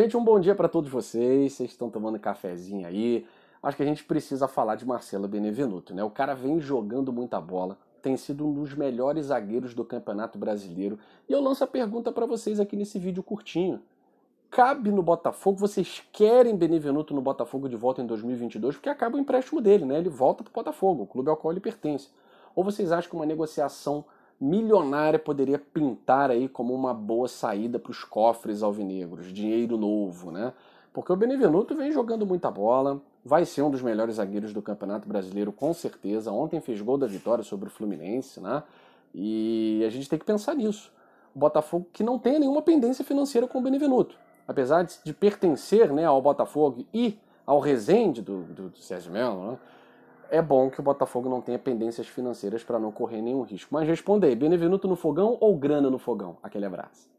Gente, um bom dia para todos vocês. Vocês estão tomando cafezinho aí. Acho que a gente precisa falar de Marcelo Benevenuto, né? O cara vem jogando muita bola, tem sido um dos melhores zagueiros do Campeonato Brasileiro. E eu lanço a pergunta para vocês aqui nesse vídeo curtinho. Cabe no Botafogo? Vocês querem Benevenuto no Botafogo de volta em 2022? Porque acaba o empréstimo dele, né? Ele volta para o Botafogo, o clube ao qual ele pertence. Ou vocês acham que uma negociação milionária poderia pintar aí como uma boa saída para os cofres alvinegros, dinheiro novo, né? Porque o Benevenuto vem jogando muita bola, vai ser um dos melhores zagueiros do Campeonato Brasileiro com certeza. Ontem fez gol da vitória sobre o Fluminense, né? E a gente tem que pensar nisso. O Botafogo que não tem nenhuma pendência financeira com o Benevenuto. Apesar de pertencer né, ao Botafogo e ao Resende do, do, do Sérgio Melo, né? é bom que o Botafogo não tenha pendências financeiras para não correr nenhum risco. Mas responder, Benevenuto no fogão ou grana no fogão? Aquele abraço.